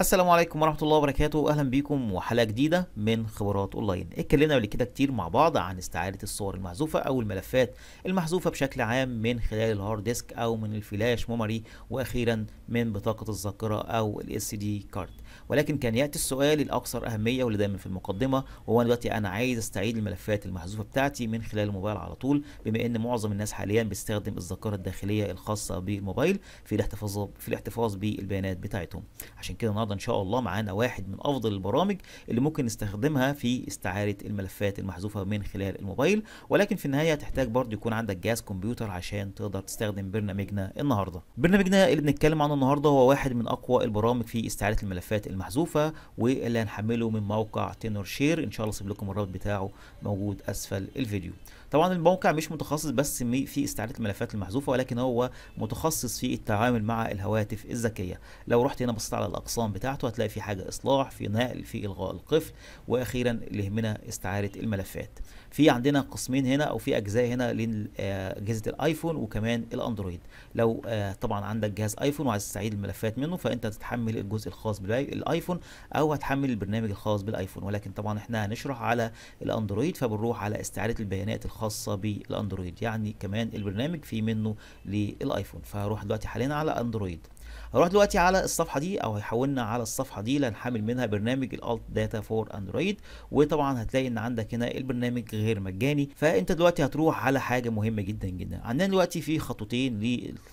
السلام عليكم ورحمه الله وبركاته اهلا بيكم وحلقه جديده من خبرات اونلاين اتكلمنا قبل كده كتير مع بعض عن استعاده الصور المحذوفه او الملفات المحذوفه بشكل عام من خلال الهارد ديسك او من الفلاش ميموري واخيرا من بطاقه الذاكره او الاس دي كارد ولكن كان ياتي السؤال الاكثر اهميه واللي دايما في المقدمه وهو دلوقتي انا عايز استعيد الملفات المحذوفه بتاعتي من خلال الموبايل على طول بما ان معظم الناس حاليا بتستخدم الذاكره الداخليه الخاصه بالموبايل في الاحتفاظ في الاحتفاظ بالبيانات بتاعتهم عشان كده النهارده ان شاء الله معانا واحد من افضل البرامج اللي ممكن نستخدمها في استعاره الملفات المحذوفه من خلال الموبايل ولكن في النهايه هتحتاج برضه يكون عندك جهاز كمبيوتر عشان تقدر تستخدم برنامجنا النهارده برنامجنا اللي بنتكلم عنه النهارده هو واحد من اقوى البرامج في استعاره الملفات المحذوفه واللي هنحمله من موقع تنور شير ان شاء الله اسيب لكم الرابط بتاعه موجود اسفل الفيديو طبعا الموقع مش متخصص بس في استعاده الملفات المحذوفه ولكن هو متخصص في التعامل مع الهواتف الذكيه لو رحت هنا بصيت على الاقسام بتاعته هتلاقي في حاجه اصلاح في نقل في الغاء القفل واخيرا اللي يهمنا استعاده الملفات في عندنا قسمين هنا او في اجزاء هنا لاجهزه الايفون وكمان الاندرويد لو آه، طبعا عندك جهاز ايفون وعايز تستعيد الملفات منه فانت هتتحمل الجزء الخاص بالايفون او هتحمل البرنامج الخاص بالايفون ولكن طبعا احنا هنشرح على الاندرويد فبنروح على استعاده البيانات الخاصة خاصه بالاندرويد يعني كمان البرنامج في منه للايفون فهروح دلوقتي حاليا على اندرويد هروح دلوقتي على الصفحه دي او هيحولنا على الصفحه دي اللي هنحمل منها برنامج الالت داتا فور اندرويد وطبعا هتلاقي ان عندك هنا البرنامج غير مجاني فانت دلوقتي هتروح على حاجه مهمه جدا جدا عندنا دلوقتي في خطوتين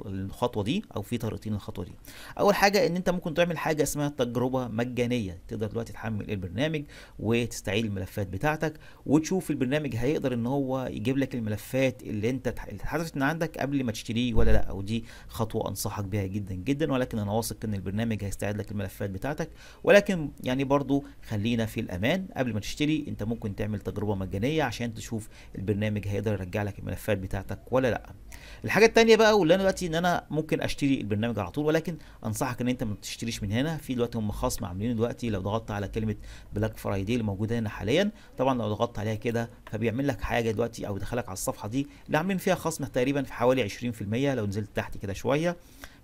للخطوه دي او في طريقتين للخطوه دي اول حاجه ان انت ممكن تعمل حاجه اسمها تجربه مجانيه تقدر دلوقتي تحمل البرنامج وتستعيد الملفات بتاعتك وتشوف البرنامج هيقدر ان هو يجيب لك الملفات اللي انت اتحذفت من عندك قبل ما تشتريه ولا لا ودي خطوه انصحك بيها جدا جدا ولكن انا واثق ان البرنامج هيستعد لك الملفات بتاعتك ولكن يعني برضو خلينا في الامان قبل ما تشتري انت ممكن تعمل تجربه مجانيه عشان تشوف البرنامج هيقدر يرجع لك الملفات بتاعتك ولا لا الحاجه الثانيه بقى واللي انا دلوقتي ان انا ممكن اشتري البرنامج على طول ولكن انصحك ان انت ما تشتريش من هنا في دلوقتي هم خصم عاملين دلوقتي لو ضغطت على كلمه بلاك فرايدي اللي موجوده هنا حاليا طبعا لو ضغطت عليها كده فبيعمل لك حاجه دلوقتي او يدخلك على الصفحه دي اللي عاملين فيها خصم تقريبا في حوالي 20% لو نزلت تحت كده شويه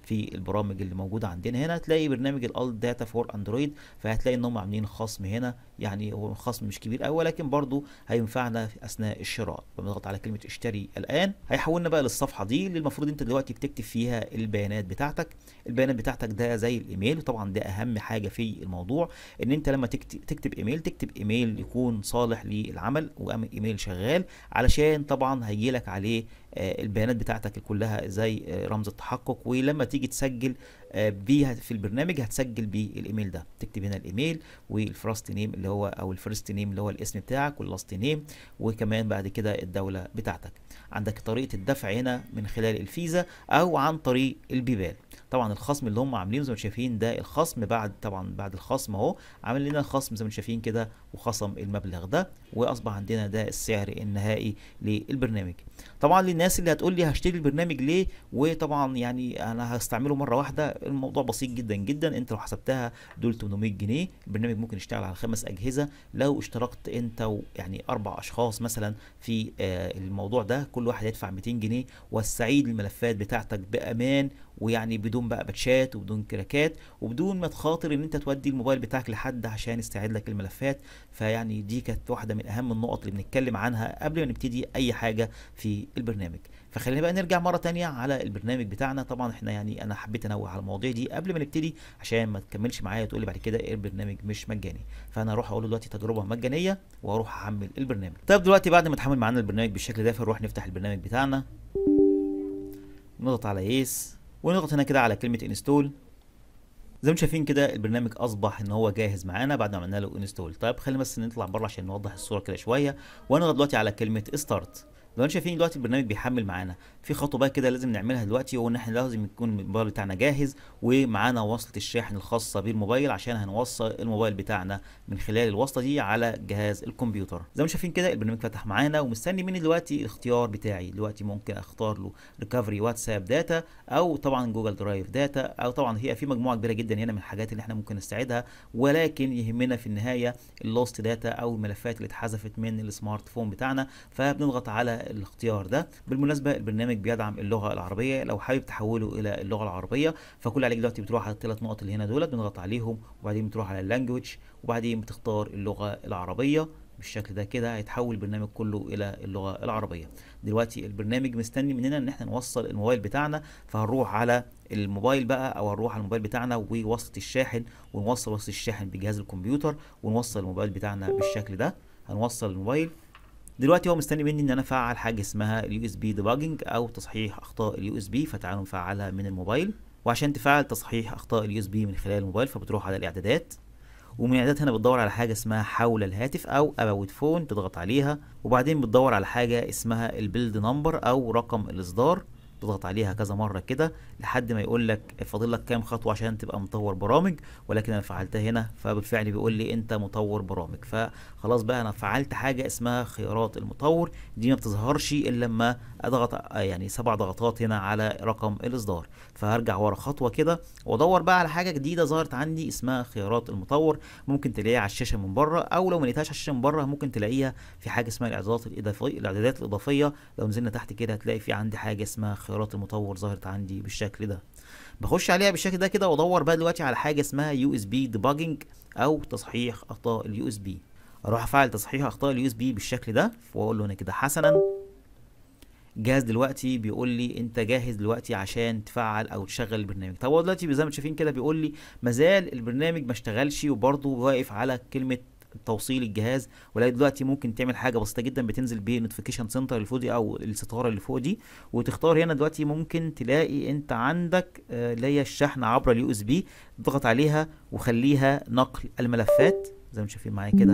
في البرامج اللي موجوده عندنا هنا هتلاقي برنامج الال داتا فور اندرويد فهتلاقي ان هم عاملين خصم هنا يعني هو خصم مش كبير قوي ولكن برضو هينفعنا اثناء الشراء بنضغط على كلمه اشتري الان هيحولنا بقى للصفحه دي اللي المفروض انت دلوقتي بتكتب فيها البيانات بتاعتك البيانات بتاعتك ده زي الايميل وطبعا ده اهم حاجه في الموضوع ان انت لما تكتب, تكتب ايميل تكتب ايميل يكون صالح للعمل وايميل شغال علشان طبعا هيجي لك عليه آه، البيانات بتاعتك كلها زي آه، رمز التحقق ولما تيجي تسجل آه، بيها في البرنامج هتسجل بيه الايميل ده تكتب هنا الايميل والفرست نيم اللي هو او الفرست نيم اللي هو الاسم بتاعك واللاست نيم وكمان بعد كده الدوله بتاعتك عندك طريقه الدفع هنا من خلال الفيزا او عن طريق البيبال طبعا الخصم اللي هم عاملينه زي ما شايفين ده الخصم بعد طبعا بعد الخصم اهو عامل لنا الخصم زي ما شايفين كده وخصم المبلغ ده واصبح عندنا ده السعر النهائي للبرنامج طبعا للناس اللي هتقول لي هشتري البرنامج ليه وطبعا يعني انا هستعمله مره واحده الموضوع بسيط جدا جدا انت لو حسبتها دول 800 جنيه البرنامج ممكن يشتغل على خمس اجهزه لو اشتركت انت يعني اربع اشخاص مثلا في آه، الموضوع ده كل واحد هيدفع 200 جنيه والسعيد الملفات بتاعتك بامان ويعني بدون بقى باتشات وبدون كراكات وبدون ما تخاطر ان انت تودي الموبايل بتاعك لحد عشان يستعيد لك الملفات فيعني دي كانت واحده من اهم النقط اللي بنتكلم عنها قبل ما نبتدي اي حاجه في البرنامج فخلينا بقى نرجع مره تانية على البرنامج بتاعنا طبعا احنا يعني انا حبيت انوه على المواضيع دي قبل ما نبتدي عشان ما تكملش معايا وتقول لي بعد كده ايه البرنامج مش مجاني فانا اروح اقول دلوقتي تجربه مجانيه واروح احمل البرنامج طيب دلوقتي بعد ما اتحمل معانا البرنامج بالشكل ده فنروح نفتح البرنامج بتاعنا نضغط على يس ونضغط هنا كده على كلمه انستول زي ما شايفين كده البرنامج اصبح ان هو جاهز معانا بعد ما عملنا له انستول طيب خلينا بس نطلع بره عشان نوضح الصوره كده شويه وانا دلوقتي على كلمه ستارت لو انتم شايفين دلوقتي البرنامج بيحمل معانا في خطوه بقى كده لازم نعملها دلوقتي هو ان احنا لازم يكون الموبايل بتاعنا جاهز ومعانا وصله الشاحن الخاصه بالموبايل عشان هنوصل الموبايل بتاعنا من خلال الوصله دي على جهاز الكمبيوتر زي ما انتم شايفين كده البرنامج فتح معانا ومستني مني دلوقتي الاختيار بتاعي دلوقتي ممكن اختار له ريكفري واتساب داتا او طبعا جوجل درايف داتا او طبعا هي في مجموعه كبيره جدا هنا من الحاجات اللي احنا ممكن نستعيدها ولكن يهمنا في النهايه اللوست داتا او الملفات اللي اتحذفت من السمارت فون بتاعنا فبنضغط على الاختيار ده بالمناسبه البرنامج بيدعم اللغه العربيه لو حابب تحوله الى اللغه العربيه فكل عليك دلوقتي بتروح على الثلاث نقط اللي هنا دولت بنضغط عليهم وبعدين بتروح على اللانجوج وبعدين بتختار اللغه العربيه بالشكل ده كده هيتحول البرنامج كله الى اللغه العربيه دلوقتي البرنامج مستني مننا ان احنا نوصل الموبايل بتاعنا فهنروح على الموبايل بقى او هنروح على الموبايل بتاعنا ووسط الشاحن ونوصل وسط الشاحن بجهاز الكمبيوتر ونوصل الموبايل بتاعنا بالشكل ده هنوصل الموبايل دلوقتي هو مستني مني ان انا افعل حاجه اسمها اليو اس بي ديباجنج او تصحيح اخطاء اليو اس بي فتعالوا نفعلها من الموبايل وعشان تفعل تصحيح اخطاء اليو اس بي من خلال الموبايل فبتروح على الاعدادات ومن الاعدادات هنا بتدور على حاجه اسمها حول الهاتف او اباوت فون تضغط عليها وبعدين بتدور على حاجه اسمها البيلد نمبر او رقم الاصدار تضغط عليها كذا مره كده لحد ما يقول لك فاضل لك كام خطوه عشان تبقى مطور برامج ولكن انا فعلتها هنا فبالفعل بيقول لي انت مطور برامج فخلاص بقى انا فعلت حاجه اسمها خيارات المطور دي ما بتظهرش الا لما اضغط يعني سبع ضغطات هنا على رقم الاصدار فهرجع ورا خطوه كده وادور بقى على حاجه جديده ظهرت عندي اسمها خيارات المطور ممكن تلاقيها على الشاشه من بره او لو ما لقيتهاش على الشاشه من بره ممكن تلاقيها في حاجه اسمها الاعدادات الاضافيه الاعدادات الاضافيه لو نزلنا تحت كده هتلاقي في عندي حاجه اسمها خيارات المطور ظهرت عندي بالشكل ده بخش عليها بالشكل ده كده وادور بقى دلوقتي على حاجه اسمها يو اس بي ديباجنج او تصحيح اخطاء اليو اس بي اروح افعل تصحيح اخطاء اليو اس بي بالشكل ده واقول له هنا كده حسنا جاهز دلوقتي بيقول لي انت جاهز دلوقتي عشان تفعل او تشغل البرنامج طب هو دلوقتي زي ما انتم شايفين كده بيقول لي مازال البرنامج ما اشتغلش وبرده واقف على كلمه توصيل الجهاز ولا دلوقتي ممكن تعمل حاجه بسيطه جدا بتنزل بنوتيفيكيشن سنتر اللي فوق دي او الستاره اللي فوق دي وتختار هنا دلوقتي ممكن تلاقي انت عندك آه، اللي هي الشحن عبر اليو اس بي تضغط عليها وخليها نقل الملفات زي ما شايفين معايا كده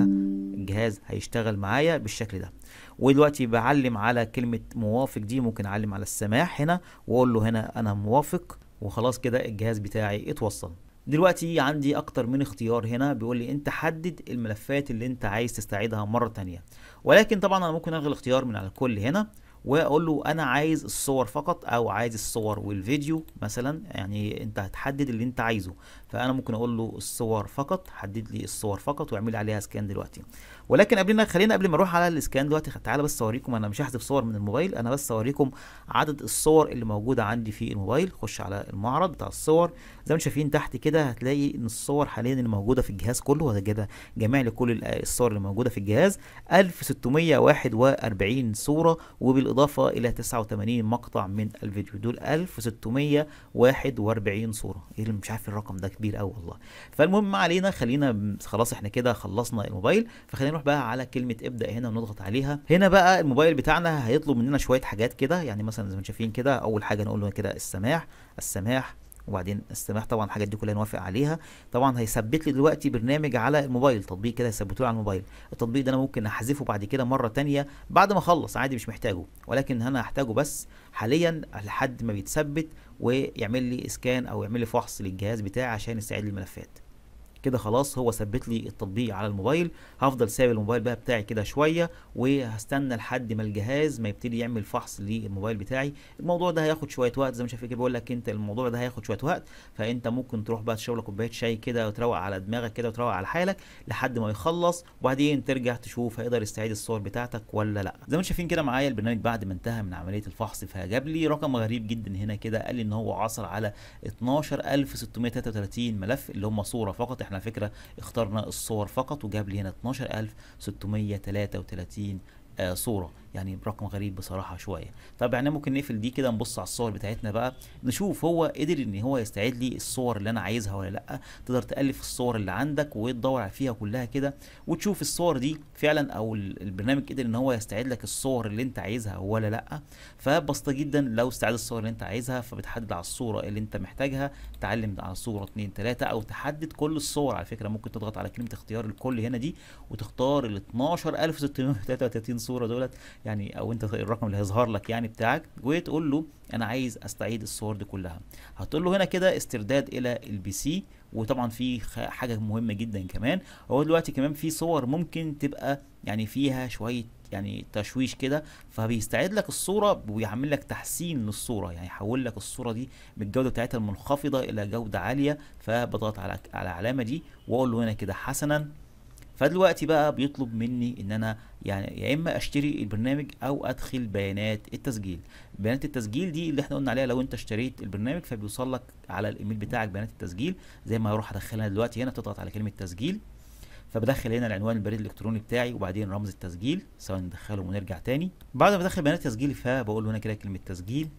الجهاز هيشتغل معايا بالشكل ده ودلوقتي بعلم على كلمه موافق دي ممكن اعلم على السماح هنا واقول له هنا انا موافق وخلاص كده الجهاز بتاعي اتوصل دلوقتي عندي اكتر من اختيار هنا بيقول لي انت حدد الملفات اللي انت عايز تستعيدها مره ثانيه ولكن طبعا انا ممكن الغي الاختيار من على الكل هنا واقول له انا عايز الصور فقط او عايز الصور والفيديو مثلا يعني انت هتحدد اللي انت عايزه فانا ممكن اقول له الصور فقط حدد لي الصور فقط واعمل عليها سكان دلوقتي ولكن قبلنا خلينا قبل ما اروح على الاسكان دلوقتي تعالى بس اوريكم انا مش هحذف صور من الموبايل انا بس اوريكم عدد الصور اللي موجوده عندي في الموبايل خش على المعرض بتاع الصور زي ما شايفين تحت كده هتلاقي ان الصور حاليا اللي موجوده في الجهاز كله وده كده جميع لكل آه، الصور اللي موجوده في الجهاز 1641 صوره وبالاضافه الى 89 مقطع من الفيديو دول 1641 صوره ايه اللي مش عارف الرقم ده كبير قوي والله فالمهم ما علينا خلينا خلاص احنا كده خلصنا الموبايل فخلينا نروح بقى على كلمه ابدا هنا ونضغط عليها هنا بقى الموبايل بتاعنا هيطلب مننا شويه حاجات كده يعني مثلا زي ما شايفين كده اول حاجه نقول له كده السماح السماح وبعدين السماح طبعا الحاجات دي كلها نوافق عليها طبعا هيثبت لي دلوقتي برنامج على الموبايل تطبيق كده هيثبته لي على الموبايل التطبيق ده انا ممكن احذفه بعد كده مره ثانيه بعد ما اخلص عادي مش محتاجه ولكن انا هحتاجه بس حاليا لحد ما بيتثبت ويعمل لي اسكان او يعمل لي فحص للجهاز بتاعي عشان يستعيد الملفات كده خلاص هو ثبت لي التطبيق على الموبايل هفضل سايب الموبايل بقى بتاعي كده شويه وهستنى لحد ما الجهاز ما يبتدي يعمل فحص للموبايل بتاعي الموضوع ده هياخد شويه وقت زي ما شايف كده بيقول لك انت الموضوع ده هياخد شويه وقت فانت ممكن تروح بقى تشرب لك كوبايه شاي كده وتروق على دماغك كده وتروق على حالك لحد ما يخلص وبعدين ترجع تشوف هيقدر يستعيد الصور بتاعتك ولا لا زي ما شايفين كده معايا البرنامج بعد ما انتهى من عمليه الفحص فجاب لي رقم غريب جدا هنا كده قال لي ان هو عثر على 12633 ملف اللي هم صوره فقط احنا على فكرة اخترنا الصور فقط وجاب لي هنا 12633 آه، صورة يعني رقم غريب بصراحه شويه طب يعني ممكن نقفل دي كده نبص على الصور بتاعتنا بقى نشوف هو قدر ان هو يستعيد لي الصور اللي انا عايزها ولا لا تقدر تالف الصور اللي عندك وتدور فيها كلها كده وتشوف الصور دي فعلا او البرنامج قدر ان هو يستعيد لك الصور اللي انت عايزها ولا لا فبسيطه جدا لو استعاد الصور اللي انت عايزها فبتحدد على الصوره اللي انت محتاجها تعلم على صوره 2 3 او تحدد كل الصور على فكره ممكن تضغط على كلمه اختيار الكل هنا دي وتختار ال 12633 صوره دولت يعني او انت الرقم اللي هيظهر لك يعني بتاعك وتقول له انا عايز استعيد الصور دي كلها هتقول له هنا كده استرداد الى البي سي وطبعا في حاجه مهمه جدا كمان هو دلوقتي كمان في صور ممكن تبقى يعني فيها شويه يعني تشويش كده فبيستعيد لك الصوره ويعمل لك تحسين للصوره يعني يحول لك الصوره دي من الجوده بتاعتها المنخفضه الى جوده عاليه فبضغط على على العلامه دي واقول له هنا كده حسنا فدلوقتي بقى بيطلب مني ان انا يعني يا اما اشتري البرنامج او ادخل بيانات التسجيل بيانات التسجيل دي اللي احنا قلنا عليها لو انت اشتريت البرنامج فبيوصل لك على الايميل بتاعك بيانات التسجيل زي ما هروح ادخلها دلوقتي هنا بتضغط على كلمه تسجيل فبدخل هنا العنوان البريد الالكتروني بتاعي وبعدين رمز التسجيل سواء ندخله ونرجع تاني بعد ما بدخل بيانات تسجيلي فبقول له هنا كده كلمه تسجيل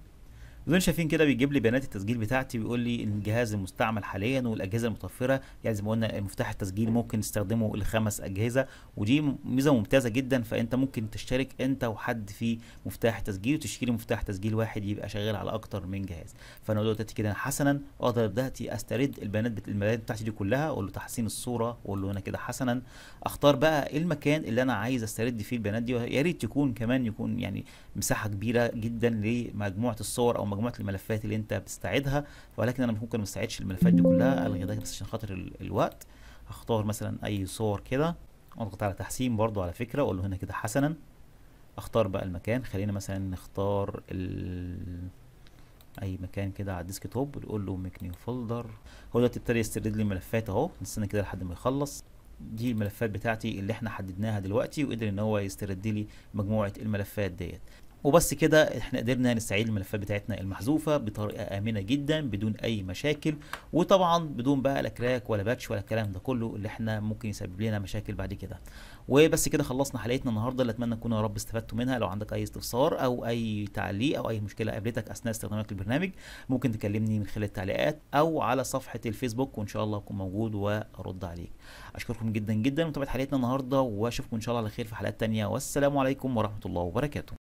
بدون شايفين كده بيجيب لي بيانات التسجيل بتاعتي بيقول لي ان الجهاز المستعمل حاليا والاجهزه المتوفره يعني زي ما قلنا مفتاح التسجيل ممكن تستخدمه لخمس اجهزه ودي ميزه ممتازه جدا فانت ممكن تشترك انت وحد في مفتاح تسجيل وتشتري مفتاح تسجيل واحد يبقى شغال على اكتر من جهاز فانا دلوقتي كده حسنا اقدر دلوقتي استرد البيانات بت... البيانات بتاعتي دي كلها اقول له تحسين الصوره اقول له انا كده حسنا اختار بقى إيه المكان اللي انا عايز استرد فيه البيانات دي يا ريت تكون كمان يكون يعني مساحه كبيره جدا لمجموعه الصور او مجموعه الملفات اللي انت بتستعيدها ولكن انا ممكن ما استعيدش الملفات دي كلها الغي ده بس عشان خاطر الوقت هختار مثلا اي صور كده اضغط على تحسين برضو على فكره واقول له هنا كده حسنا اختار بقى المكان خلينا مثلا نختار اي مكان كده على الديسك توب نقول له ميك نيو فولدر هو دلوقتي ابتدى يسترد لي الملفات اهو نستنى كده لحد ما يخلص دي الملفات بتاعتي اللي احنا حددناها دلوقتي وقدر ان هو يسترد لي مجموعه الملفات ديت وبس كده احنا قدرنا نستعيد الملفات بتاعتنا المحذوفه بطريقه امنه جدا بدون اي مشاكل وطبعا بدون بقى لا كراك ولا باتش ولا الكلام ده كله اللي احنا ممكن يسبب لنا مشاكل بعد كده وبس كده خلصنا حلقتنا النهارده اللي اتمنى تكونوا يا رب استفدتوا منها لو عندك اي استفسار او اي تعليق او اي مشكله قابلتك اثناء استخدامك للبرنامج ممكن تكلمني من خلال التعليقات او على صفحه الفيسبوك وان شاء الله اكون موجود وارد عليك اشكركم جدا جدا ومتابعه حلقتنا النهارده واشوفكم ان شاء الله على خير في حلقات تانية والسلام عليكم ورحمه الله وبركاته